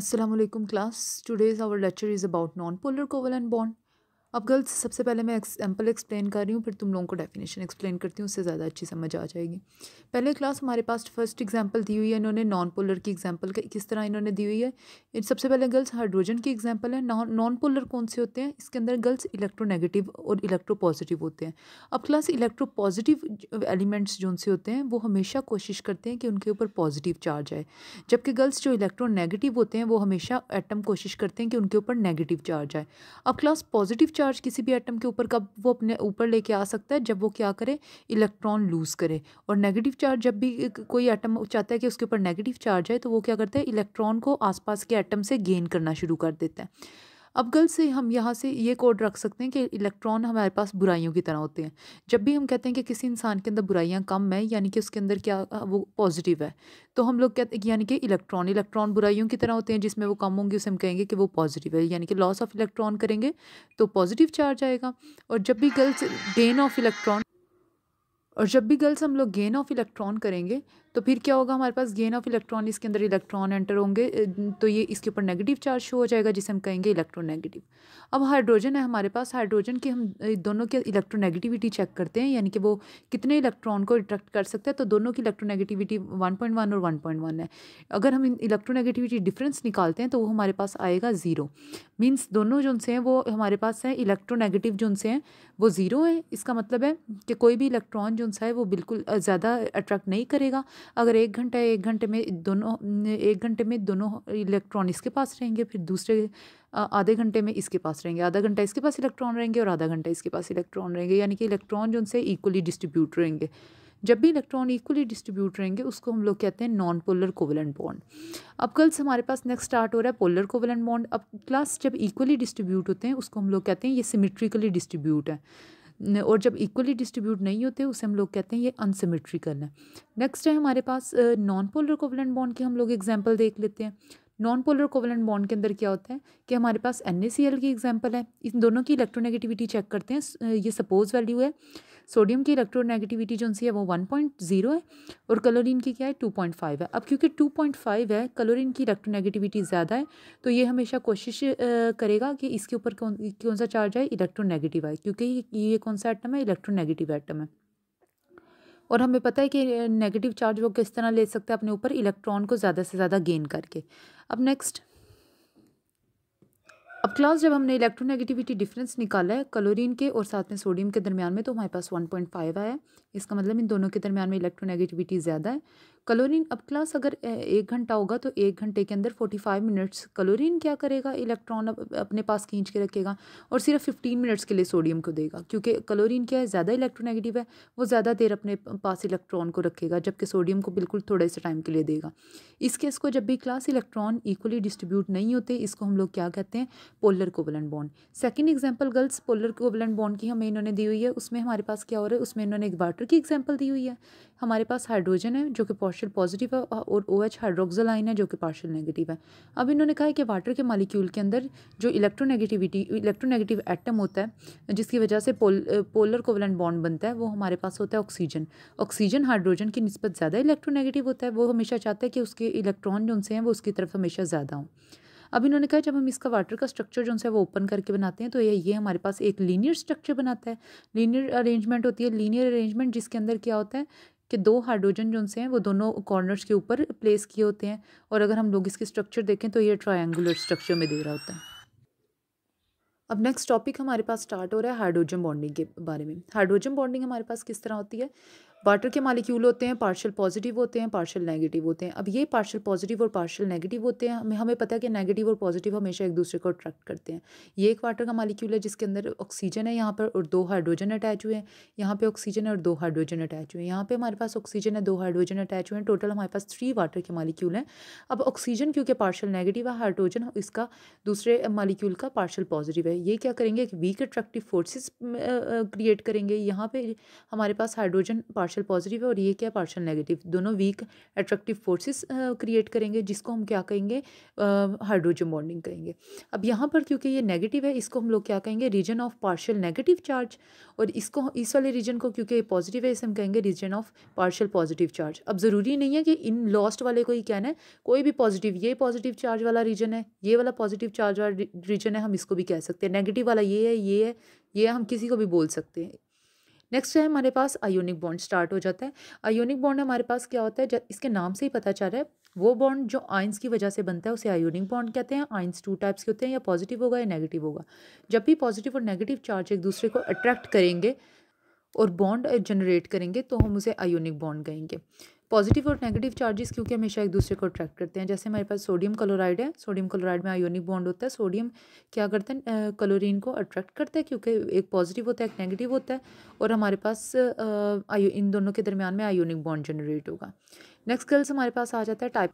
Assalamu alaikum class. Today's our lecture is about non-polar covalent bond. अब girls सबसे पहले मैं एग्जाम्पल एक्सप्लेन कर रही हूँ फिर तुम लोगों को डेफिनेशन एक्सप्लेन करती हूँ उससे ज़्यादा अच्छी समझ आ जाएगी पहले क्लास हमारे पास फर्स्ट एग्जाम्पल दी हुई है इन्होंने नॉन पोलर की एग्जाम्पल किस तरह इन्होंने दी हुई है सबसे पहले गर्ल्स हाइड्रोजन की एग्जाम्पल है नॉन पोलर कौन से होते हैं इसके अंदर गर्ल्स इलेक्ट्रोनेगेटिव और इलेक्ट्रो पॉजिटिव होते हैं अब क्लास इलेक्ट्रो पॉजिटिव एलिमेंट्स जो उनसे होते हैं वो हमेशा कोशिश करते हैं कि उनके ऊपर पॉजिटिव चार्ज आए जबकि गर्ल्स जो इलेक्ट्रोनेगेटिव होते हैं वो हमेशा एटम कोशिश करते हैं कि उनके ऊपर नेगेटिव चार्ज आए अब क्लास पॉजिटिव चार्ज किसी भी एटम के ऊपर कब वो अपने ऊपर लेके आ सकता है जब वो क्या करे इलेक्ट्रॉन लूज़ करे और नेगेटिव चार्ज जब भी कोई एटम चाहता है कि उसके ऊपर नेगेटिव चार्ज है तो वो क्या करता है इलेक्ट्रॉन को आसपास के एटम से गेन करना शुरू कर देता है अब गल से हम यहाँ से ये कोड रख सकते हैं कि इलेक्ट्रॉन हमारे पास बुराइयों की तरह होते हैं जब भी हम कहते हैं कि किसी इंसान के अंदर बुराइयाँ कम है यानी कि उसके अंदर क्या वो पॉजिटिव है तो हम लोग कहते हैं यानी कि इलेक्ट्रॉन इलेक्ट्रॉन बुराइयों की तरह होते हैं जिसमें वो कम होंगे उसे हम कहेंगे कि वो पॉजिटिव है यानी कि लॉस ऑफ इलेक्ट्रॉन करेंगे तो पॉजिटिव चार्ज आएगा और जब भी गल्स गेन ऑफ इलेक्ट्रॉन और जब भी गर्ल्स हम लोग गेन ऑफ इलेक्ट्रॉन करेंगे तो फिर क्या होगा हमारे पास गेन ऑफ इलेक्ट्रॉन इसके अंदर इलेक्ट्रॉन एंटर होंगे तो ये इसके ऊपर नेगेटिव चार्ज शो हो जाएगा जिसे हम कहेंगे इलेक्ट्रोनेगेटिव अब हाइड्रोजन है हमारे पास हाइड्रोजन की हम दोनों की इलेक्ट्रोनेगेटिविटी चेक करते हैं यानी कि वो कितने इलेक्ट्रॉन को अट्रैक्ट कर सकते हैं तो दोनों की इलेक्ट्रोनेगेटिविटी वन पॉइंट वन और वन पॉइंट वन है अगर हम इलेक्ट्रोनेगेटिविटी डिफरेंस निकालते हैं तो वो हमारे पास आएगा ज़ीरो मीन्स दोनों जो उनसे हैं वो हमारे पास हैं इलेक्ट्रोनेगेटिव जो उनसे हैं वो ज़ीरो है इसका मतलब है कि कोई भी इलेक्ट्रॉन जो उनसे है वो बिल्कुल ज़्यादा अट्रैक्ट नहीं करेगा अगर एक घंटा एक घंटे में दोनों एक घंटे में दोनों इलेक्ट्रॉन इसके पास रहेंगे फिर दूसरे आधे घंटे में इसके पास रहेंगे आधा घंटा इसके पास इलेक्ट्रॉन रहेंगे और आधा घंटा इसके पास इलेक्ट्रॉन रहेंगे यानी कि इलेक्ट्रॉन जो उनसे इक्वली डिस्ट्रीब्यूट रहेंगे जब भी इलेक्ट्रॉन इक्वली डिस्ट्रीब्यूट रहेंगे उसको हम लोग कहते हैं नॉन पोलर कोवलेंट बॉन्ड अब कल से हमारे पास नेक्स्ट स्टार्ट हो रहा है पोलर कोवलेंट बॉन्ड अब क्लास जब इक्वली डिस्ट्रीब्यूट होते हैं उसको हम लोग कहते हैं ये सिमेट्रिकली डिस्ट्रीब्यूट है और जब इक्वली डिस्ट्रीब्यूट नहीं होते उसे हम लोग कहते हैं ये अनसिमेट्रिकल है नेक्स्ट है हमारे पास नॉन पोलर कोवलेंट बॉन्ड की हम लोग एग्जाम्पल देख लेते हैं नॉन पोलर कोवलेंट बॉन्ड के अंदर क्या होता है कि हमारे पास एन की एग्जाम्पल है इन दोनों की इलेक्ट्रोनेगेटिविटी चेक करते हैं ये सपोज वैल्यू है सोडियम की इलेक्ट्रोनेगेटिविटी जो सी है वो वन पॉइंट जीरो है और क्लोरीन की क्या है टू पॉइंट फाइव है अब क्योंकि टू पॉइंट फाइव है क्लोरीन की इलेक्ट्रोनेगेटिविटी ज़्यादा है तो ये हमेशा कोशिश करेगा कि इसके ऊपर कौन कौन सा चार्ज है इलेक्ट्रोनेगेटिव है क्योंकि ये कौन सा आइटम है इलेक्ट्रोनेगेटिव आइटम है और हमें पता है कि नेगेटिव चार्ज वो किस तरह ले सकते हैं अपने ऊपर इलेक्ट्रॉन को ज़्यादा से ज़्यादा गेन करके अब नेक्स्ट अब क्लास जब हमने इलेक्ट्रोनेगेटिविटी डिफरेंस निकाला है क्लोरीन के और साथ में सोडियम के दरमियान में तो हमारे पास 1.5 आया इसका मतलब इन दोनों के दरमियान में इलेक्ट्रोनेगेटिविटी ज़्यादा है क्लोरीन अब क्लास अगर एक घंटा होगा तो एक घंटे के अंदर फोर्टी फाइव मिनट्स क्लोरीन क्या करेगा इलेक्ट्रॉन अपने पास खींच के रखेगा और सिर्फ फिफ्टीन मिनट्स के लिए सोडियम को देगा क्योंकि क्लोरीन क्या है ज़्यादा इलेक्ट्रोनेगेटिव है वो ज़्यादा देर अपने पास इलेक्ट्रॉन को रखेगा जबकि सोडियम को बिल्कुल थोड़े से टाइम के लिए देगा इस केस को जब भी क्लास इलेक्ट्रॉन इक्वली डिस्ट्रीब्यूट नहीं होते इसको हम लोग क्या कहते हैं polar covalent bond second example girls polar covalent bond की हमें इन्होंने दी हुई है उसमें हमारे पास क्या हो रहा है उसमें इन्होंने एक वाटर की एग्जाम्पल दी हुई है हमारे पास हाइड्रोजन है जो कि पार्शल पॉजिटिव है और ओ एच हाइड्रोक्सल आइन है जो कि पार्शियल नेगेटिव है अब इन्होंने कहा है कि वाटर के मालिक्यूल के अंदर जो इलेक्ट्रोनेगेटिविटी इलेक्ट्रोनेगेटिव एटम होता है जिसकी वजह से पोल, पोलर कोवलेंट बॉन्ड बनता है वो हमारे पास होता है ऑक्सीजन ऑक्सीजन हाइड्रोजन की नस्बत ज़्यादा इलेक्ट्रोनेगेटिव होता है वो हमेशा चाहता है कि उसके इलेक्ट्रॉन जो उनसे हैं वो उसकी तरफ हमेशा ज़्यादा हों अब इन्होंने कहा जब हम इसका वाटर का स्ट्रक्चर जो है वो ओपन करके बनाते हैं तो ये ये हमारे पास एक लीनियर स्ट्रक्चर बनाता है लीनियर अरेंजमेंट होती है लीनियर अरेंजमेंट जिसके अंदर क्या होता है कि दो हाइड्रोजन जो उनसे हैं वो दोनों कॉर्नर्स के ऊपर प्लेस किए होते हैं और अगर हम लोग इसकी स्ट्रक्चर देखें तो ये ट्रायंगुलर स्ट्रक्चर में दे रहा होता है अब नेक्स्ट टॉपिक हमारे पास स्टार्ट हो रहा है हाइड्रोजन बॉन्डिंग के बारे में हाइड्रोजन बॉन्डिंग हमारे पास किस तरह होती है वाटर के मालिक्यूल होते हैं पार्शल पॉजिटिव होते हैं पार्शल नेगेटिव होते हैं अब ये पार्शल पॉजिटिव और पार्शल नेगेटिव होते हैं हमें हमें पता है कि नेगेटिव और पॉजिटिव हमेशा एक दूसरे को अट्रैक्ट करते हैं ये एक वाटर का मालिक्यूल है जिसके अंदर ऑक्सीजन है यहाँ पर और दो हाइड्रोजन अटैच हुए हैं यहाँ पर ऑक्सीजन और दो हाइड्रोजन अटैच हुए हैं यहाँ पर हमारे पास ऑक्सीजन है दो हाइड्रोजन अटैच हुए हैं टोटल हमारे पास थ्री वाटर के मालिक्यूल हैं अब ऑक्सीजन क्योंकि पार्शल नेगेटिव है हाइड्रोजन इसका दूसरे मालिक्यूल का पार्शल पॉजिटिव है ये क्या करेंगे एक वीक अट्रैक्टिव फोर्सेज क्रिएट करेंगे यहाँ पर हमारे पास हाइड्रोजन पार्शल पार्शल पॉजिटिव है और ये क्या पार्शल नेगेटिव दोनों वीक अट्रैक्टिव फोर्सेस क्रिएट करेंगे जिसको हम क्या कहेंगे हाइड्रोजन बॉन्डिंग कहेंगे अब यहाँ पर क्योंकि ये नेगेटिव है इसको हम लोग क्या कहेंगे region of partial negative charge और इसको इस वाले रीजन को क्योंकि ये पॉजिटिव है इसे हम कहेंगे region of partial positive charge अब ज़रूरी नहीं है कि इन लॉस्ट वाले को ही कहना है कोई भी पॉजिटिव ये पॉजिटिव चार्ज वाला रीजन है ये वाला पॉजिटिव चार्ज वाला रीजन है हम इसको भी कह सकते हैं नेगेटिव वाला ये है ये है ये हम किसी को भी बोल सकते हैं नेक्स्ट है हमारे पास आयोनिक बॉन्ड स्टार्ट हो जाता है आयोनिक बॉन्ड हमारे पास क्या होता है इसके नाम से ही पता चल रहा है वो बॉन्ड जो आइंस की वजह से बनता है उसे आयोनिक बॉन्ड कहते हैं आइंस टू टाइप्स के होते हैं या पॉजिटिव होगा या नेगेटिव होगा जब भी पॉजिटिव और नेगेटिव चार्ज एक दूसरे को अट्रैक्ट करेंगे और बॉन्ड जनरेट करेंगे तो हम उसे आयोनिक बॉन्ड कहेंगे पॉजिटिव और नेगेटिव चार्जेस क्योंकि हमेशा एक दूसरे को अट्रैक्ट करते हैं जैसे हमारे पास सोडियम क्लोराइड है सोडियम क्लोराइड में आयोनिक बॉन्ड होता है सोडियम क्या करता है क्लोरीन को अट्रैक्ट करता है क्योंकि एक पॉजिटिव होता है एक नेगेटिव होता है और हमारे पास इन दोनों के दरमियान में आयोनिक बॉन्ड जनरेट होगा नेक्स्ट गर्ल्स हमारे पास आ जाता है टाइप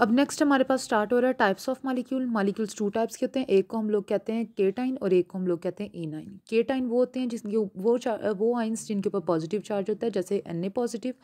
अब नेक्स्ट हमारे पास स्टार्ट हो रहा है types of molecule molecules two types के होते हैं एक को हम लोग कहते हैं केटाइन और एक को हम लोग कहते हैं ई नाइन केटाइन वो होते हैं जिसके वो वो आइंस जिनके ऊपर पॉजिटिव चार्ज होता है जैसे एन ए पॉजिटिव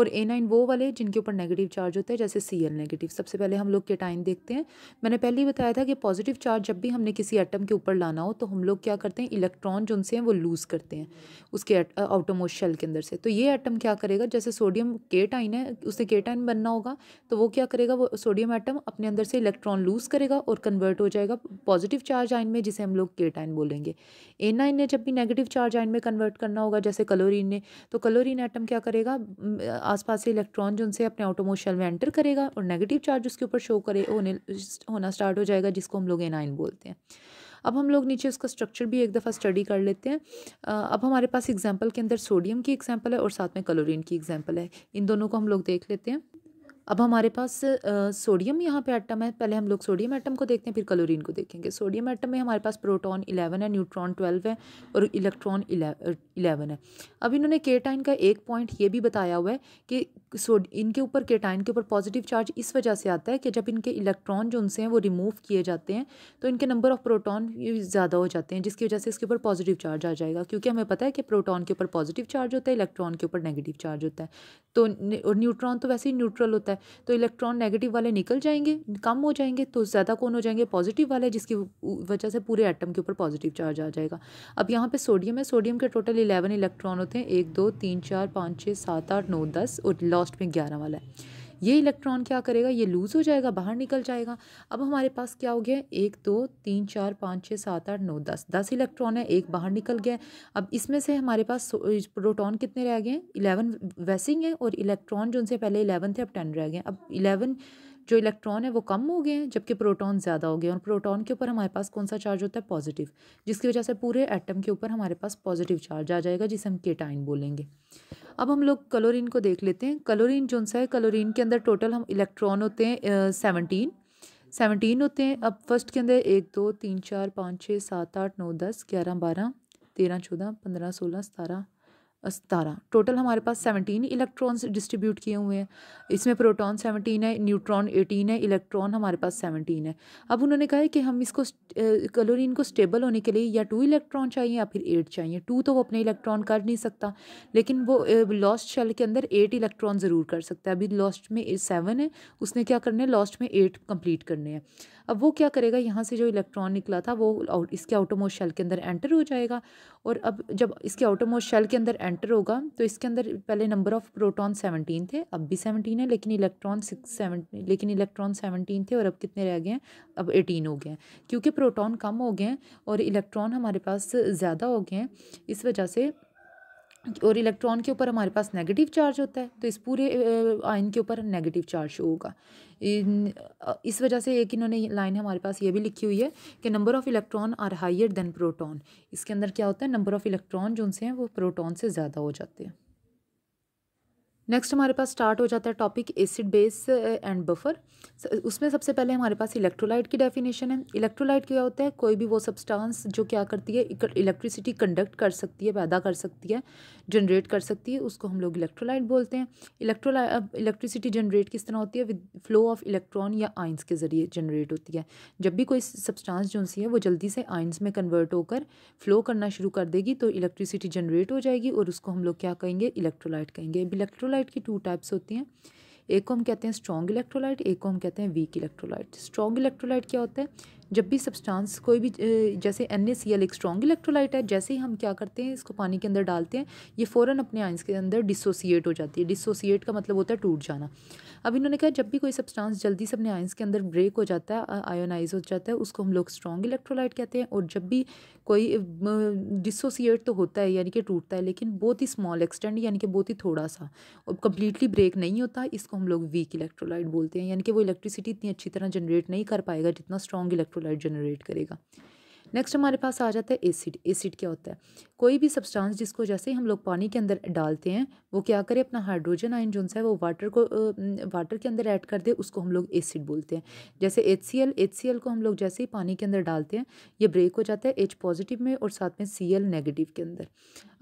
और ए नाइन वो वाले जिनके ऊपर नेगेटिव चार्ज होता है जैसे सी एल नेगेटिव सबसे पहले हम लोग केटाइन देखते हैं मैंने पहले ही बताया था कि पॉजिटिव चार्ज जब भी हमने किसी एटम के ऊपर लाना हो तो हम लोग क्या करते हैं इलेक्ट्रॉन जो उनसे हैं वो लूज़ करते हैं उसके आउटोमोस्ट शेल के अंदर से तो ये एटम क्या करेगा जैसे सोडियम केटाइन है उसने केटाइन बनना होगा तो वो क्या करेगा वो सोडियम आइटम अपने अंदर से इलेक्ट्रॉन लूज करेगा और कन्वर्ट हो जाएगा पॉजिटिव चार्ज आइन में जिसे हम लोग के टाइन बोलेंगे एन आइन ने जब भी नेगेटिव चार्ज आइन में कन्वर्ट करना होगा जैसे कलोरीन ने तो कलोरीन एटम क्या करेगा आसपास से इलेक्ट्रॉन जो उनसे अपने ऑटोमोशल में एंटर करेगा और नेगेटिव चार्ज उसके ऊपर शो करे होने होना स्टार्ट हो जाएगा जिसको हम लोग आइन बोलते हैं अब हम लोग नीचे उसका स्ट्रक्चर भी एक दफ़ा स्टडी कर लेते हैं अब हमारे पास एग्जाम्पल के अंदर सोडियम की एग्जाम्पल है और साथ में कलोरीन की एग्जाम्पल है इन दोनों को हम लोग देख लेते हैं अब हमारे पास सोडियम यहाँ पे एटम है पहले हम लोग सोडियम एटम को देखते हैं फिर क्लोरीन को देखेंगे सोडियम एटम में हमारे पास प्रोटॉन इलेवन है न्यूट्रॉन ट्वेल्व है और इलेक्ट्रॉन इलेवन है अब इन्होंने केटाइन का एक पॉइंट ये भी बताया हुआ है कि सोड इनके ऊपर केटाइन के ऊपर पॉजिटिव चार्ज इस वजह से आता है कि जब इनके इलेक्ट्रॉन जो उनसे हैं वो रिमूव किए जाते हैं तो इनके नंबर ऑफ प्रोटॉन ज़्यादा हो जाते हैं जिसकी वजह से इसके ऊपर पॉजिटिव चार्ज आ जाएगा क्योंकि हमें पता है कि प्रोटॉन के ऊपर पॉजिटिव चार्ज होता है इलेक्ट्रॉन के ऊपर नेगेटिव चार्ज होता है तो और न्यूट्रॉन तो वैसे ही न्यूट्रल होता है तो इलेक्ट्रॉन नेगेटिव वाले निकल जाएंगे कम हो जाएंगे तो ज़्यादा कौन हो जाएंगे पॉजिटिव वाले जिसकी वजह से पूरे एटम के ऊपर पॉजिटिव चार्ज आ जाएगा अब यहाँ पर सोडियम है सोडियम के टोटल इलेवन इलेक्ट्रॉन होते हैं एक दो तीन चार पाँच छः सात आठ नौ दस और लास्ट में ग्यारह वाला है ये इलेक्ट्रॉन क्या करेगा ये लूज़ हो जाएगा बाहर निकल जाएगा अब हमारे पास क्या हो गया एक दो तीन चार पाँच छः सात आठ नौ दस दस इलेक्ट्रॉन है एक बाहर निकल गया अब इसमें से हमारे पास प्रोटॉन कितने रह गए हैं इलेवन वैसिंग है और इलेक्ट्रॉन जो उनसे पहले इलेवन थे अब टेन रह गए अब इलेवन जो इलेक्ट्रॉन है वो कम हो गए हैं जबकि प्रोटॉन ज़्यादा हो गए और प्रोटॉन के ऊपर हमारे पास कौन सा चार्ज होता है पॉजिटिव जिसकी वजह से पूरे एटम के ऊपर हमारे पास पॉजिटिव चार्ज आ जाएगा जिसे हम केटाइन बोलेंगे अब हम लोग कलोरीन को देख लेते हैं कलोरीन जो सा है कलोरीन के अंदर टोटल हम इलेक्ट्रॉन होते हैं सेवनटीन सेवनटीन होते हैं अब फर्स्ट के अंदर एक दो तीन चार पाँच छः सात आठ नौ दस ग्यारह बारह तेरह चौदह पंद्रह सोलह सतारह सतारह टोटल हमारे पास सेवनटीन इलेक्ट्रॉन्स डिस्ट्रीब्यूट किए हुए हैं इसमें प्रोटॉन सेवनटीन है न्यूट्रॉन एटीन है इलेक्ट्रॉन हमारे पास सेवनटीन है अब उन्होंने कहा है कि हम इसको क्लोरीन को स्टेबल होने के लिए या टू इलेक्ट्रॉन चाहिए या फिर एट चाहिए टू तो वो अपने इलेक्ट्रॉन कर नहीं सकता लेकिन वो लॉस्ट शेल के अंदर एट इलेक्ट्रॉन ज़रूर कर सकता है अभी लॉस्ट में सेवन है उसने क्या करना है लॉस्ट में एट कंप्लीट करने हैं अब वो क्या करेगा यहाँ से जो इलेक्ट्रॉन निकला था वो इसके आउटोमोस्ट शेल के अंदर एंटर हो जाएगा और अब जब इसके आउटोमोस्ट शेल के अंदर एंटर होगा तो इसके अंदर पहले नंबर ऑफ प्रोटॉन सेवनटीन थे अब भी सेवनटीन है लेकिन इलेक्ट्रॉन सिक्स सेवन लेकिन इलेक्ट्रॉन सेवनटीन थे और अब कितने रह गए हैं अब एटीन हो गए हैं क्योंकि प्रोटॉन कम हो गए हैं और इलेक्ट्रॉन हमारे पास ज़्यादा हो गए हैं इस वजह से और इलेक्ट्रॉन के ऊपर हमारे पास नेगेटिव चार्ज होता है तो इस पूरे आयन के ऊपर नेगेटिव चार्ज होगा होगा इस वजह से एक इन्होंने लाइन हमारे पास ये भी लिखी हुई है कि number of electron are higher than proton इसके अंदर क्या होता है नंबर ऑफ़ इलेक्ट्रॉन जो उनसे हैं वो प्रोटॉन से ज़्यादा हो जाते हैं नेक्स्ट हमारे पास स्टार्ट हो जाता है topic acid base and buffer उसमें सबसे पहले हमारे पास इलेक्ट्रोलाइट की डेफिनेशन है इलेक्ट्रोलाइट क्या होता है कोई भी वो सब्सटेंस जो क्या करती है इलेक्ट्रिसिटी कंडक्ट कर सकती है पैदा कर सकती है जनरेट कर सकती है उसको हम लोग इलेक्ट्रोलाइट बोलते हैं इलेक्ट्रोलाइट इलेक्ट्रिसिटी जनरेट किस तरह होती है विद फ्लो ऑफ इलेक्ट्रॉन या आइंस के ज़रिए जनरेट होती है जब भी कोई सब्सटांस जो सी है वो जल्दी से आइंस में कन्वर्ट होकर फ्लो करना शुरू कर देगी तो इलेक्ट्रिसिटी जनरेट हो जाएगी और उसको हम लोग क्या कहेंगे इलेक्ट्रोलाइट कहेंगे इलेक्ट्रोलाइट इलेक्ट्रोलाइट की टू टाइप्स होती हैं एक को हम कहते हैं स्ट्रॉन्ग इलेक्ट्रोलाइट एक को हम कहते हैं वीक इलेक्ट्रोलाइट स्ट्रॉन्ग इलेक्ट्रोलाइट क्या होता है जब भी सब्सटेंस कोई भी जैसे एन ए सी एल एक स्ट्रॉन्ग इलेक्ट्रोलाइट है जैसे ही हम क्या करते हैं इसको पानी के अंदर डालते हैं ये फ़ौरन अपने आइंस के अंदर डिसोसिएट हो जाती है डिसोसिएट का मतलब होता है टूट जाना अब इन्होंने कहा जब भी कोई सब्सटेंस जल्दी से अपने आइंस के अंदर ब्रेक हो जाता है आयोनाइज हो जाता है उसको हम लोग स्ट्रॉन्ग इलेक्ट्रोलाइट कहते हैं और जब भी कोई डिसोसिएट तो होता है यानी कि टूटता है लेकिन बहुत ही स्मॉल एक्सटेंड यानी कि बहुत ही थोड़ा सा और कम्प्लीटली ब्रेक नहीं होता इसको हम लोग वीक इलेक्ट्रोलाइट बोलते हैं यानी कि वो इलेक्ट्रिसिटी इतनी अच्छी तरह जनरेट नहीं कर पाएगा जितना स्ट्रॉन्ग इलेक्ट्रो इलेक्ट्रोलाइट जनरेट करेगा नेक्स्ट हमारे पास आ जाता है एसिड एसिड क्या होता है कोई भी सब्सटेंस जिसको जैसे ही हम लोग पानी के अंदर डालते हैं वो क्या करे अपना हाइड्रोजन आयन जो है वो वाटर को वाटर के अंदर ऐड कर दे उसको हम लोग एसिड बोलते हैं जैसे H C L H C L को हम लोग जैसे ही पानी के अंदर डालते हैं ये ब्रेक हो जाता है एच पॉजिटिव में और साथ में सी एल नेगेटिव के अंदर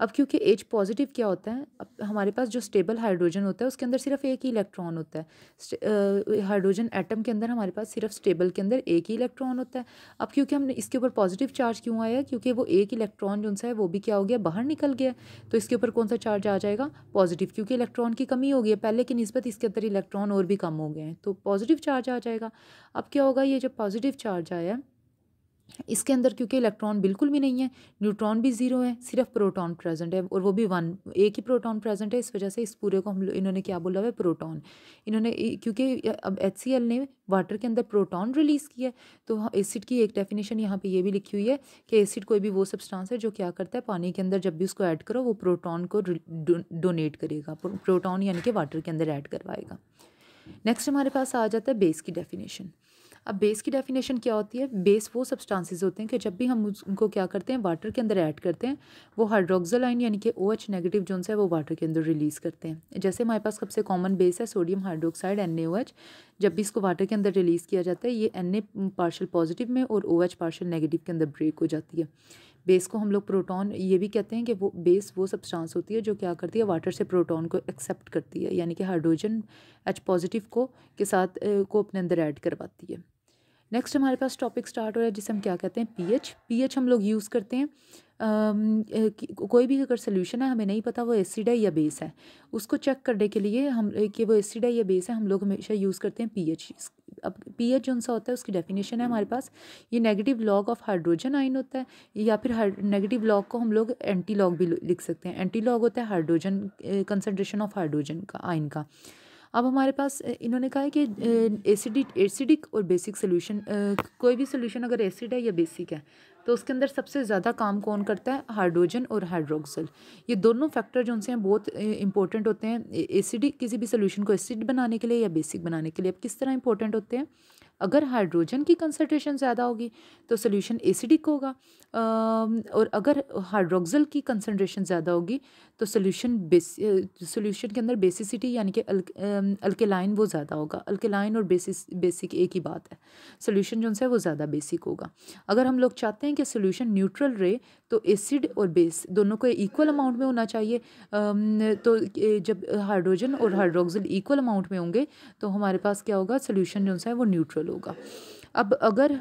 अब क्योंकि एच पॉजिटिव क्या होता है अब हमारे पास जो स्टेबल हाइड्रोजन होता है उसके अंदर सिर्फ एक ही इलेक्ट्रॉन होता है हाइड्रोजन एटम के अंदर हमारे पास सिर्फ स्टेबल के अंदर एक ही इलेक्ट्रॉन होता है अब क्योंकि हमने इसके ऊपर पॉजिटिव पॉजिटिव चार्ज क्यों आया क्योंकि वो एक इलेक्ट्रॉन जो है वो भी क्या हो गया बाहर निकल गया तो इसके ऊपर कौन सा चार्ज आ जाएगा पॉजिटिव क्योंकि इलेक्ट्रॉन की कमी हो गई है पहले की नस्बत इसके अंदर इलेक्ट्रॉन और भी कम हो गए हैं तो पॉजिटिव चार्ज आ जाएगा अब क्या होगा ये जब पॉजिटिव चार्ज आया इसके अंदर क्योंकि इलेक्ट्रॉन बिल्कुल भी नहीं है न्यूट्रॉन भी ज़ीरो है सिर्फ प्रोटॉन प्रेजेंट है और वो भी वन एक ही प्रोटॉन प्रेजेंट है इस वजह से इस पूरे को हम इन्होंने क्या बोला हुआ है प्रोटॉन इन्होंने क्योंकि अब एच ने वाटर के अंदर प्रोटॉन रिलीज़ किया है तो एसिड की एक डेफिनेशन यहाँ पे ये भी लिखी हुई है कि एसिड कोई भी वो सब्सटेंस है जो क्या करता है पानी के अंदर जब भी उसको ऐड करो वो प्रोटॉन को डोनेट करेगा प्रोटॉन यानी कि वाटर के अंदर ऐड करवाएगा नेक्स्ट हमारे पास आ जाता है बेस की डेफिनेशन अब बेस की डेफिनेशन क्या होती है बेस वो सब्सटेंसेस होते हैं कि जब भी हम उनको क्या करते हैं वाटर के अंदर ऐड करते हैं वो हाइड्रोक्सल यानी कि ओ एच नेगेटिव जो है वो वाटर के अंदर रिलीज़ करते हैं जैसे हमारे पास सबसे कॉमन बेस है sodium hydroxide N O H जब भी इसको वाटर के अंदर रिलीज़ किया जाता है ये एन ए पार्शल पॉजिटिव में और ओ एच पार्शल नेगेटिव के अंदर ब्रेक हो जाती है बेस को हम लोग प्रोटॉन ये भी कहते हैं कि वो बेस वो सब्सटेंस होती है जो क्या करती है वाटर से प्रोटॉन को एक्सेप्ट करती है यानी कि हाइड्रोजन एच पॉजिटिव को के साथ को अपने अंदर ऐड करवाती है नेक्स्ट हमारे पास टॉपिक स्टार्ट हो रहा है जिसे हम क्या कहते हैं पीएच पीएच हम लोग यूज़ करते हैं आ, कोई भी अगर सोल्यूशन है हमें नहीं पता वो एसिड है या बेस है उसको चेक करने के लिए हम कि वो एसिड है या बेस है हम लोग हमेशा यूज़ करते हैं पीएच अब पी एच जो सा होता है उसकी डेफिनेशन है हमारे पास ये नेगेटिव लॉग ऑफ हाइड्रोजन आइन होता है या फिर नेगेटिव लॉग को हम लोग एंटी लॉग भी लिख सकते हैं एंटी लॉग होता है हाइड्रोजन कंसनट्रेशन ऑफ हाइड्रोजन का आइन का अब हमारे पास eh, इन्होंने कहा है कि एसिडिक eh, एसिडिक और बेसिक सोल्यूशन eh, कोई भी सोल्यूशन अगर एसिड है या बेसिक है तो उसके अंदर सबसे ज़्यादा काम कौन करता है हाइड्रोजन और हाइड्रोक्सल ये दोनों फैक्टर जो उनसे हैं बहुत इंपॉर्टेंट होते हैं एसिडिक किसी भी सोल्यूशन को एसिड बनाने के लिए या बेसिक बनाने के लिए अब किस तरह इंपॉर्टेंट होते हैं अगर हाइड्रोजन की कंसनट्रेशन ज़्यादा होगी तो सोल्यूशन एसिडिक होगा और अगर हाइड्रोक्सल की कंसनट्रेशन ज़्यादा होगी तो सोल्यूशन बेस सोल्यूशन के अंदर बेसिसिटी यानी कि अल्केलाइन वो ज़्यादा होगा अल्केलाइन और बेसिस बेसिक एक ही बात है सोल्यूशन जो है वो ज़्यादा बेसिक होगा अगर हम लोग चाहते हैं कि सोल्यूशन न्यूट्रल रहे तो एसिड और बेस दोनों को इक्वल अमाउंट में होना चाहिए तो जब हाइड्रोजन और हाइड्रोक्सल इक्वल अमाउंट में होंगे तो हमारे पास क्या होगा सोल्यूशन जो है वो न्यूट्रल होगा अब अगर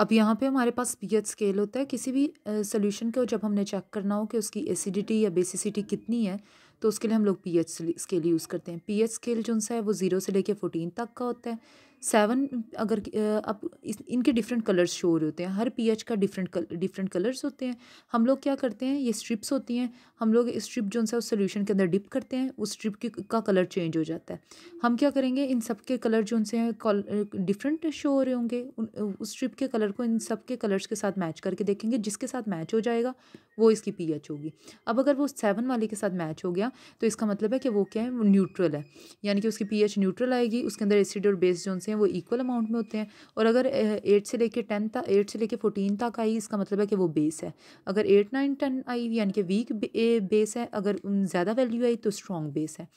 अब यहाँ पे हमारे पास पीएच स्केल होता है किसी भी सोल्यूशन को जब हमने चेक करना हो कि उसकी एसिडिटी या बेसिसिटी कितनी है तो उसके लिए हम लोग पीएच स्केल यूज़ करते हैं पीएच स्केल जो सा है वो ज़ीरो से लेके फोर्टीन तक का होता है सेवन अगर अब इनके डिफरेंट कलर्स शो हो रहे होते हैं हर पीएच का डिफरेंट कल डिफरेंट कलर्स होते हैं हम लोग क्या करते हैं ये स्ट्रिप्स होती हैं हम लोग स्ट्रिप जो सा उस सोल्यूशन के अंदर डिप करते हैं उस स्ट्रिप के का कलर चेंज हो जाता है हम क्या करेंगे इन सब के कलर जो उनसे डिफरेंट शो हो रहे होंगे उन उस स्ट्रिप के कलर को इन सब के कलर्स के साथ मैच करके देखेंगे जिसके साथ मैच हो जाएगा वो इसकी पी होगी अब अगर वो सेवन वाले के साथ मैच हो गया तो इसका मतलब है कि वो क्या है वो न्यूट्रल है यानी कि उसकी पी न्यूट्रल आएगी उसके अंदर एसिड और बेस जो उनसे हैं वो इक्वल अमाउंट में होते हैं और अगर एट से लेके टेन तक एट से लेके फोर्टीन तक आई इसका मतलब है कि वो बेस है अगर एट नाइन टेन आई यानी कि वीक बेस है अगर ज़्यादा वैल्यू आई तो स्ट्रॉन्ग बेस है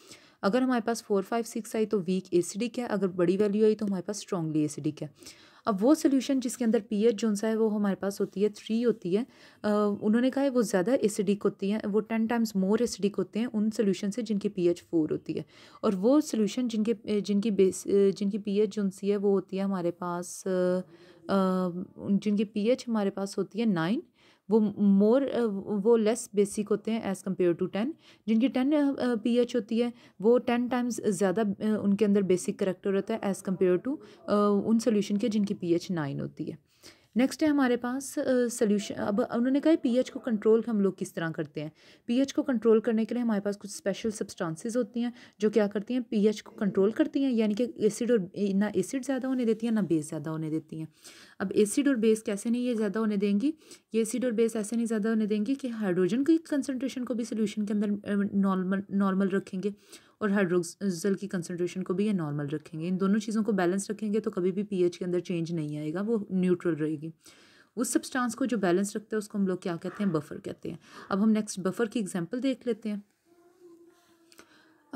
अगर हमारे पास फोर फाइव सिक्स आई तो वीक एसिडिक है अगर बड़ी वैल्यू आई तो हमारे पास स्ट्रॉन्गली एसिडिक है अब वो सोल्यूशन जिसके अंदर पी एच जोन सा है वो हमारे पास होती है थ्री होती है उन्होंने कहा है वो ज़्यादा एसिडिक होती हैं वो टेन टाइम्स मोर एसिडिक होते हैं उन सोल्यूशन से जिनकी पी एच फोर होती है और वो सोल्यूशन जिनके जिनकी बेस जिनकी पी एच जोनसी सी है वो होती है हमारे पास जिनकी पी एच हमारे पास होती है नाइन वो मोर वो लेस बेसिक होते हैं एज़ कम्पेयर टू टेन जिनकी टेन पी एच होती है वो टेन टाइम्स ज़्यादा उनके अंदर बेसिक करेक्टर होता है एज़ कम्पेयर टू उन सोल्यूशन के जिनकी पी एच नाइन होती है नेक्स्ट है हमारे पास सोल्यूशन अब उन्होंने कहा पी एच को कंट्रोल हम लोग किस तरह करते हैं पी एच को कंट्रोल करने के लिए हमारे पास कुछ स्पेशल सब्सटेंसेस होती हैं जो क्या करती हैं पी एच को कंट्रोल करती हैं यानी कि एसिड और ना एसिड ज़्यादा होने देती हैं ना बेस ज़्यादा होने देती हैं अब एसिड और बेस कैसे नहीं ये ज़्यादा होने देंगी ये एसिड और बेस ऐसे नहीं ज़्यादा होने देंगी कि हाइड्रोजन की कंसनट्रेशन को भी सोल्यूशन के अंदर नॉर्मल नॉर्मल रखेंगे और हाइड्रोजल की कंसनट्रेशन को भी ये नॉर्मल रखेंगे इन दोनों चीज़ों को बैलेंस रखेंगे तो कभी भी पी के अंदर चेंज नहीं आएगा वो न्यूट्रल रहेगी उस सब्सटेंस को जो बैलेंस रखते हैं उसको हम लोग क्या कहते हैं बफर कहते हैं अब हम नेक्स्ट बफर की एग्जांपल देख लेते हैं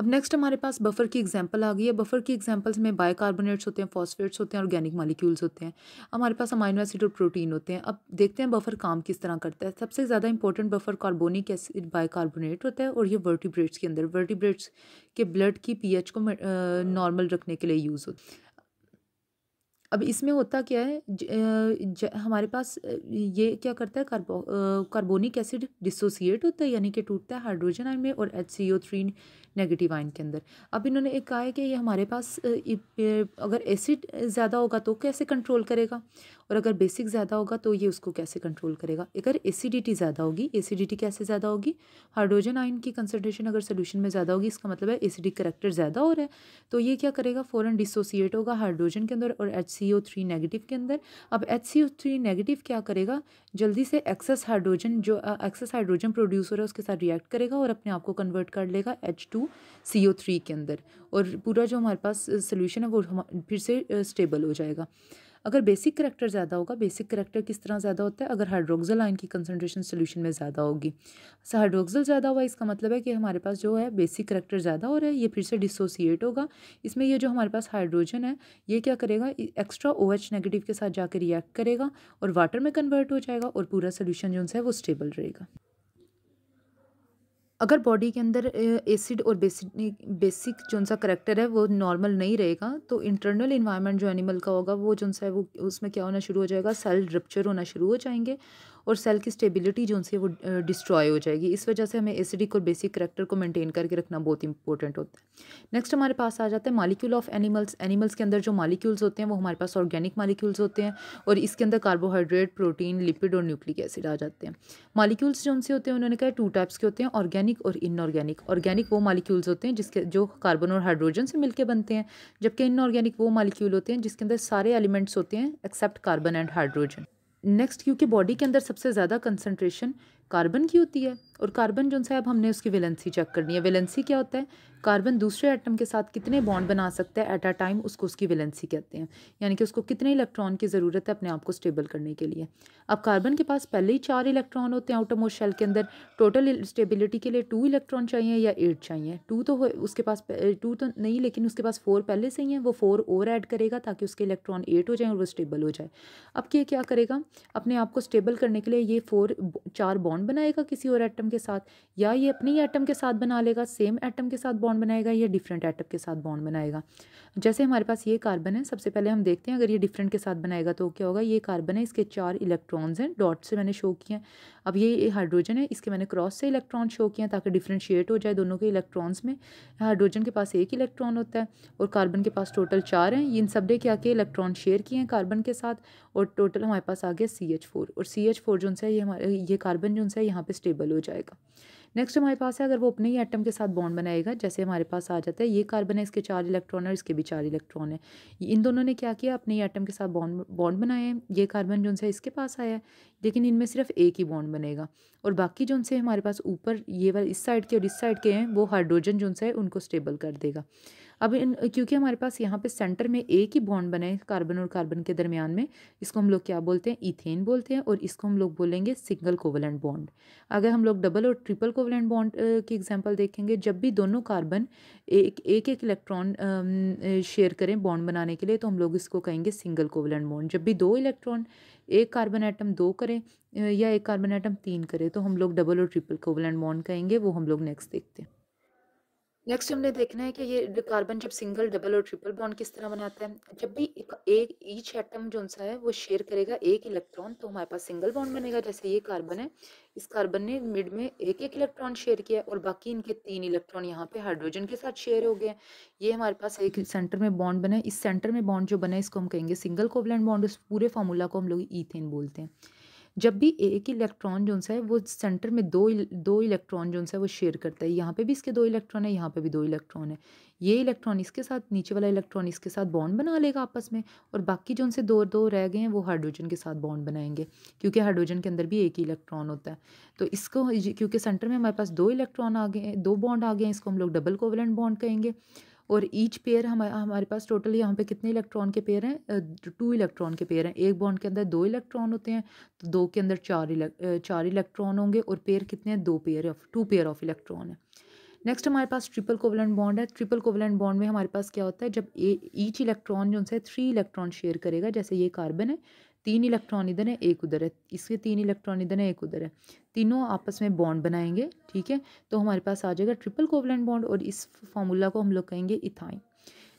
अब नेक्स्ट हमारे पास बफर की एग्जांपल आ गई है बफर की एग्जांपल्स में बायोकार्बोनेट्स होते हैं फॉस्फेट्स होते हैं ऑर्गेनिक मालिक्यूल्स होते हैं हमारे पास अमाइनो एसिड और प्रोटीन होते हैं अब देखते हैं बफर काम किस तरह करता है सबसे ज़्यादा important buffer carbonic acid bicarbonate होता है और ये वर्टिब्रेट्स के अंदर वर्टिब्रेट्स के ब्लड की पी को नॉर्मल रखने के लिए यूज़ होता है अब इसमें होता क्या है ज, ज, हमारे पास ये क्या करता है कार्बो कार्बोनिक एसिड डिसोसिएट होता है यानी कि टूटता है हाइड्रोजन आयन में और H C O three negative ion के अंदर अब इन्होंने एक कहा है कि ये हमारे पास अगर एसिड ज़्यादा होगा तो कैसे कंट्रोल करेगा और अगर बेसिक ज़्यादा होगा तो ये उसको कैसे कंट्रोल करेगा अगर एसिडिटी ज़्यादा होगी एसिडिटी कैसे ज़्यादा होगी हाइड्रोजन आयन की कंसनट्रेशन अगर सोल्यूशन में ज़्यादा होगी इसका मतलब है एसिडिक करेक्टर ज़्यादा हो रहा है तो ये क्या करेगा फ़ौरन डिसोसिएट होगा हाइड्रोजन के अंदर और H C C O three negative के अंदर अब H C O three negative क्या करेगा जल्दी से एक्सेस हाइड्रोजन जो एक्सेस हाइड्रोजन प्रोड्यूस हो रहा है उसके साथ रिएक्ट करेगा और अपने आप को कन्वर्ट कर लेगा H two C O three के अंदर और पूरा जो हमारे पास सोल्यूशन है वो फिर से स्टेबल हो जाएगा अगर बेसिक करेक्टर ज़्यादा होगा बेसिक करेक्टर किस तरह ज़्यादा होता है अगर हाइड्रोक्सल आयन की कंसनट्रेशन सोल्यूशन में ज़्यादा होगी अच्छा हाइड्रोक्सल ज़्यादा हुआ इसका मतलब है कि हमारे पास जो है बेसिक करेक्टर ज़्यादा हो रहा है ये फिर से डिसोसिएट होगा इसमें ये जो हमारे पास हाइड्रोजन है ये क्या करेगा एक्स्ट्रा ओ एच नेगेटिव के साथ जाकर रिएक्ट करेगा और वाटर में कन्वर्ट हो जाएगा और पूरा सोल्यूशन जो है वो स्टेबल रहेगा अगर बॉडी के अंदर एसिड और बेसिक बेसिक जो सा करेक्टर है वो नॉर्मल नहीं रहेगा तो इंटरनल इन्वायरमेंट जो एनिमल का होगा वो जो सा है वो उसमें क्या होना शुरू हो जाएगा सेल रिप्चर होना शुरू हो जाएंगे और सेल की स्टेबिलिटी जो उनसे वो डिस्ट्रॉय हो जाएगी इस वजह से हमें एसिडिक और बेसिक करेक्टर को मेंटेन करके रखना बहुत इंपॉर्टेंट होता है नेक्स्ट हमारे पास आ जाता है मालिक्यूल ऑफ एनिमल्स एनिमल्स के अंदर जो मालिक्यूल्स होते हैं वो हमारे पास ऑर्गेनिक मालिक्यूल्स होते हैं और इसके अंदर कार्बोहाइड्रेट प्रोटीन लिपिड और न्यूक्लिक एसिड आ जाते हैं मालिक्यूल्स जो उनसे होते हैं उन्होंने कहा टू टाइप्स के होते हैं ऑर्गेनिक और इनऑर्गेनिक ऑर्गेनिक वो मालिक्यूल्स होते हैं जिसके जो कार्बन और हाइड्रोजन से मिलकर बनते हैं जबकि इनऑर्गेनिक वो मालिक्यूल होते हैं जिसके अंदर सारे एलिमेंट्स होते हैं except carbon and hydrogen next क्योंकि बॉडी के अंदर सबसे ज़्यादा कंसनट्रेशन कार्बन की होती है और कार्बन जो है अब हमने उसकी वेलेंसी चेक करनी है वेलेंसी क्या होता है कार्बन दूसरे एटम के साथ कितने बॉन्ड बना सकता है एट अ टाइम उसको उसकी वेलेंसी कहते हैं यानी कि उसको कितने इलेक्ट्रॉन की ज़रूरत है अपने आप को स्टेबल करने के लिए अब कार्बन के पास पहले ही चार इलेक्ट्रॉन होते हैं ऑफ शेल के अंदर टोटल स्टेबिलिटी के लिए टू इलेक्ट्रॉन चाहिए या एट चाहिए टू तो उसके पास टू तो नहीं लेकिन उसके पास फोर पहले से ही है वो फोर और ऐड करेगा ताकि उसके इलेक्ट्रॉन एट हो जाए और वो स्टेबल हो जाए अब ये क्या करेगा अपने आप को स्टेबल करने के लिए ये फोर चार बॉन्ड बॉन्ड बनाएगा किसी और एटम के साथ या ये अपने ही एटम के साथ बना लेगा सेम एटम के साथ बॉन्ड बनाएगा या डिफरेंट एटम के साथ बॉन्ड बनाएगा जैसे हमारे पास ये कार्बन है सबसे पहले हम देखते हैं अगर ये डिफरेंट के साथ बनाएगा तो क्या होगा ये कार्बन है इसके चार इलेक्ट्रॉन्स हैं डॉट से मैंने शो किए हैं अब ये हाइड्रोजन है इसके मैंने क्रॉस से इलेक्ट्रॉन शो किया ताकि डिफ्रेंशिएट हो जाए दोनों के इलेक्ट्रॉन्स में हाइड्रोजन के पास एक इलेक्ट्रॉन होता है और कार्बन के पास टोटल चार हैं इन सब ने क्या के इलेक्ट्रॉन शेयर किए हैं कार्बन के साथ और टोटल हमारे पास आ गया सी एच फोर और सी एच फोर जो है ये हमारे ये कार्बन जो है यहाँ पर स्टेबल हो जाएगा नेक्स्ट हमारे पास है अगर वो अपने ही एटम के साथ बॉन्ड बनाएगा जैसे हमारे पास आ जाता है ये कार्बन है इसके चार इलेक्ट्रॉन है और इसके भी चार इलेक्ट्रॉन है इन दोनों ने क्या किया अपने ही एटम के साथ बॉन्ड बॉन्ड बनाए हैं ये कार्बन जो है इसके पास आया है लेकिन इनमें सिर्फ एक ही बॉन्ड बनेगा और बाकी जो उनसे हमारे पास ऊपर ये वाले इस साइड के और इस साइड के हैं वो हाइड्रोजन जो है उनको स्टेबल कर देगा अब इन क्योंकि हमारे पास यहाँ पे सेंटर में एक ही बॉन्ड बना है कार्बन और कार्बन के दरमियान में इसको हम लोग क्या बोलते हैं इथेन बोलते हैं और इसको हम लोग बोलेंगे सिंगल कोवलेंट बॉन्ड अगर हम लोग डबल और ट्रिपल कोवलेंट बॉन्ड की एग्जाम्पल देखेंगे जब भी दोनों कार्बन एक एक एक इलेक्ट्रॉन शेयर करें बॉन्ड बनाने के लिए तो हम लोग इसको कहेंगे सिंगल कोवलेंट बॉन्ड जब भी दो इलेक्ट्रॉन एक कार्बन आइटम दो करें या एक कार्बन आइटम तीन करें तो हम लोग डबल और ट्रिपल कोवलेंट बॉन्ड कहेंगे वो हम लोग नेक्स्ट देखते हैं नेक्स्ट हमने देखना है कि ये कार्बन जब सिंगल डबल और ट्रिपल बॉन्ड किस तरह बनाता है जब भी एक, एक ईच एटम जो सा है वो शेयर करेगा एक इलेक्ट्रॉन तो हमारे पास सिंगल बॉन्ड बनेगा जैसे ये कार्बन है इस कार्बन ने मिड में एक एक इलेक्ट्रॉन शेयर किया और बाकी इनके तीन इलेक्ट्रॉन यहाँ पे हाइड्रोजन के साथ शेयर हो गए ये हमारे पास एक सेंटर में बॉन्ड बना है इस सेंटर में बॉन्ड जो बना है इसको हम कहेंगे सिंगल कोवलैंड बॉन्ड उस पूरे फार्मूला को हम लोग ईथेन बोलते हैं जब भी एक इलेक्ट्रॉन जो है वो सेंटर में दो दो इलेक्ट्रॉन जो है वो शेयर करता है यहाँ पे भी इसके दो इलेक्ट्रॉन है यहाँ पे भी दो इलेक्ट्रॉन है ये इलेक्ट्रॉन इसके साथ नीचे वाला इलेक्ट्रॉन इसके साथ बॉन्ड बना लेगा आपस में और बाकी जो उनसे दो दो रह गए हैं वो हाइड्रोजन के साथ बॉन्ड बनाएंगे क्योंकि हाइड्रोजन के अंदर भी एक ही इलेक्ट्रॉन होता है तो इसको क्योंकि सेंटर में हमारे पास दो इलेक्ट्रॉन आ गए दो बॉन्ड आ गए हैं इसको हम लोग डबल कोवलेंट बॉन्ड कहेंगे और ईच पेयर हम हमारे पास टोटल यहाँ पे कितने इलेक्ट्रॉन के पेयर हैं टू इलेक्ट्रॉन के पेयर हैं एक बॉन्ड के अंदर दो इलेक्ट्रॉन होते हैं तो दो के अंदर चार इलेक्ट चार इलेक्ट्रॉन होंगे और पेयर कितने हैं दो pair of two pair of electron है नेक्स्ट हमारे पास ट्रिपल कोवलेंट बॉन्ड है ट्रिपल कोवलेंट बॉन्ड में हमारे पास क्या होता है जब ईच इलेक्ट्रॉन जो है थ्री इलेक्ट्रॉन शेयर करेगा जैसे ये कार्बन है तीन इलेक्ट्रॉन इधर है एक उधर है इसके तीन इलेक्ट्रॉन इधर है एक उधर है तीनों आपस में बॉन्ड बनाएंगे ठीक है तो हमारे पास आ जाएगा ट्रिपल कोवलेंट बॉन्ड और इस फॉर्मूला को हम लोग कहेंगे इथाइन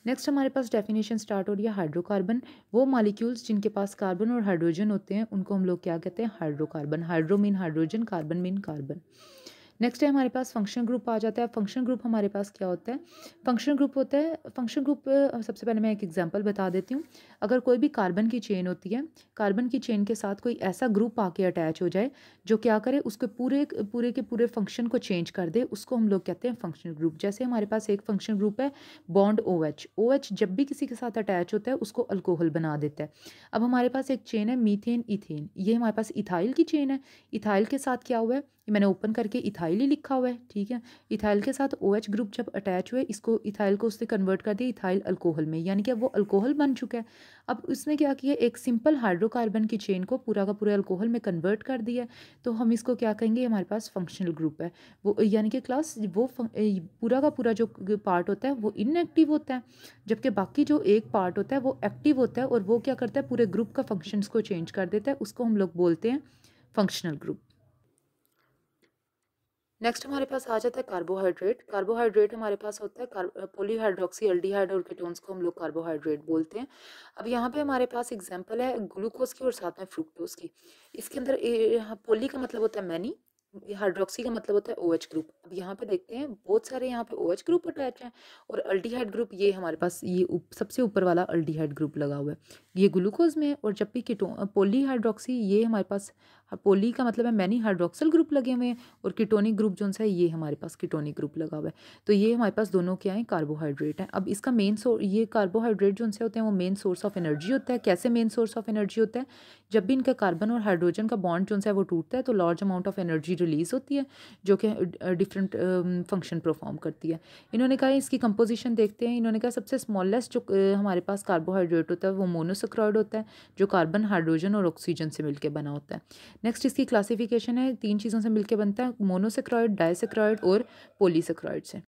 नेक्स्ट हमारे पास डेफिनेशन स्टार्ट हो रही है हाइड्रोकार्बन वो मालिक्यूल्स जिनके पास कार्बन और हाइड्रोजन होते हैं उनको हम लोग क्या कहते हैं hydrocarbon hydro mean hydrogen carbon mean carbon next है हमारे पास फंक्शन ग्रुप आ जाता है फंक्शन ग्रुप हमारे पास क्या होता है फंक्शन ग्रुप होता है फंक्शन ग्रुप सबसे पहले मैं एक एग्जांपल बता देती हूँ अगर कोई भी कार्बन की चेन होती है कार्बन की चेन के साथ कोई ऐसा ग्रुप आके अटैच हो जाए जो क्या करे उसके पूरे पूरे के पूरे फंक्शन को चेंज कर दे उसको हम लोग कहते हैं फंक्शन ग्रुप जैसे हमारे पास एक फंक्शन ग्रुप है bond O H O H जब भी किसी के साथ अटैच होता है उसको अल्कोहल बना देता है अब हमारे पास एक चेन है मीथेन इथेन ये हमारे पास इथाइल की चेन है इथाइल के साथ क्या हुआ है ये मैंने ओपन करके इथाइल ही लिखा हुआ है ठीक है इथाइल के साथ ओ OH ग्रुप जब अटैच हुए इसको इथाइल को उससे कन्वर्ट कर दिया इथाइल अल्कोहल में यानी कि अब वो अल्कोहल बन चुका है अब उसने क्या किया एक सिंपल हाइड्रोकार्बन की चेन को पूरा का पूरा अल्कोहल में कन्वर्ट कर दिया तो हम इसको क्या कहेंगे हमारे पास फंक्शनल ग्रुप है वो यानी कि क्लास वो पूरा का पूरा जो पार्ट होता है वो इनएक्टिव होता है जबकि बाकी जो एक पार्ट होता है वो एक्टिव होता है और वो क्या करता है पूरे ग्रुप का फंक्शन को चेंज कर देता है उसको हम लोग बोलते हैं फंक्शनल ग्रुप नेक्स्ट हमारे पास आ जाता है कार्बोहाइड्रेट कार्बोहाइड्रेट हमारे पास होता है पोलीहाइड्रोक्सी एल्डिहाइड और केटोन्स को हम लोग कार्बोहाइड्रेट बोलते हैं अब यहाँ पे हमारे पास एग्जांपल है ग्लूकोज की और साथ में फ्रुक्टोज की इसके अंदर पोली का मतलब होता है मैनी हाइड्रोक्सी का मतलब होता है ओ एच ग्रुप अब यहाँ पे देखते हैं बहुत सारे यहाँ पे ओ एच ग्रुप अटैच हैं और अल्टीहाइड ग्रुप ये हमारे पास ये उप, सबसे ऊपर वाला अल्टीहाइड ग्रुप लगा हुआ है ये ग्लूकोज में है और जब भी किटो पोली हाइड्रोक्सी ये हमारे पास पोली हाँ, का मतलब है मैनी हाइड्रोक्सल ग्रुप लगे हुए हैं और कीटोनिक ग्रुप जो है ये हमारे पास कीटोनिक ग्रुप लगा हुआ है तो ये हमारे पास दोनों क्या है कार्बोहाइड्रेट हैं अब इसका मेन सोर्स ये कार्बोहाइड्रेट जो उनसे होते हैं वो मेन सोर्स ऑफ एनर्जी होता है कैसे मेन सोर्स ऑफ एनर्जी होता है जब भी इनका कार्बन और हाइड्रोजन का बॉन्ड जो है वो टूटता है तो large amount of energy release होती है जो कि डिफरेंट फंक्शन परफॉर्म करती है इन्होंने कहा इसकी कंपोजिशन देखते हैं इन्होंने कहा सबसे स्मॉलेस्ट जो हमारे पास कार्बोहाइड्रेट होता है वो मोनोसक्रॉइड होता है जो कार्बन हाइड्रोजन और ऑक्सीजन से मिलकर बना होता है नेक्स्ट इसकी क्लासीफिकेशन है तीन चीज़ों से मिलकर बनता है मोनोसक्रॉइड डायसक्राइड और पोलीसक्राइड से